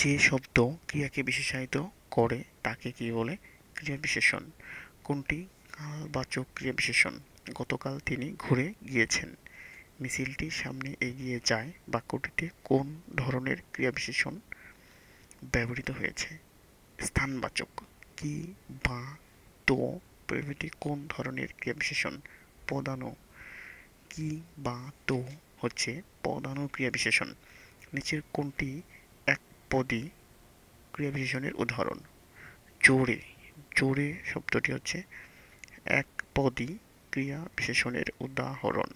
যে শব্দ ক্রিয়াকে বিশেষায়িত করে তাকে কি বলে ক্রিয়া বিশেষণ কোনটি কালবাচক ক্রিয়া বিশেষণ গতকাল তিনি ঘুরে গিয়েছেন মিছিলটি সামনে এগিয়ে যায় বাক্যটিতে কোন ধরনের ক্রিয়া বিশেষণ ব্যবহৃত হয়েছে স্থানবাচক কি বা তো প্রভৃতি কোন ধরনের ক্রিয়া বিশেষণ পদানো কি বা তো হচ্ছে পদানো ক্রিয়া বিশেষণ নিচের কোনটি পদী ক্রিয়া বিশেষণের উদাহরণ জোরে জোরে শব্দটি হচ্ছে এক পদী ক্রিয়া বিশেষণের উদাহরণ